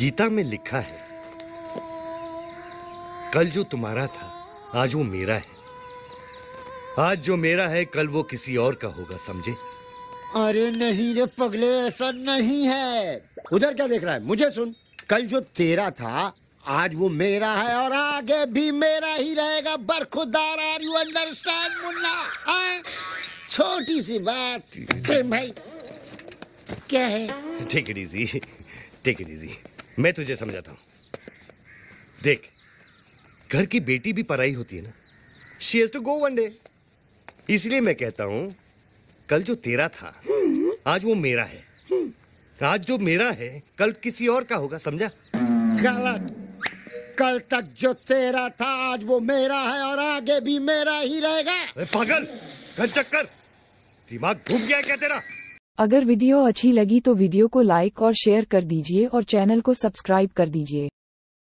गीता में लिखा है कल जो तुम्हारा था आज वो मेरा है आज जो मेरा है कल वो किसी और का होगा समझे अरे नहीं रे पगले ऐसा नहीं है उधर क्या देख रहा है मुझे सुन कल जो तेरा था आज वो मेरा है और आगे भी मेरा ही रहेगा बरखुदार आर यू अंडरस्टैंड मुन्ना छोटी सी बात प्रेम भाई क्या है take it easy take it easy मैं तुझे समझाता हूं देख घर की बेटी भी पराई होती है ना she has to go one day इसलिए मैं कहता हूं कल जो तेरा था आज वो मेरा है आज जो मेरा है कल किसी और का होगा समझा गलत कल तक जो तेरा था आज वो मेरा है और आगे भी मेरा ही रहेगा पागल चक्कर दिमाग घूम गया क्या तेरा अगर वीडियो अच्छी लगी तो वीडियो को लाइक और शेयर कर दीजिए और चैनल को सब्सक्राइब कर दीजिए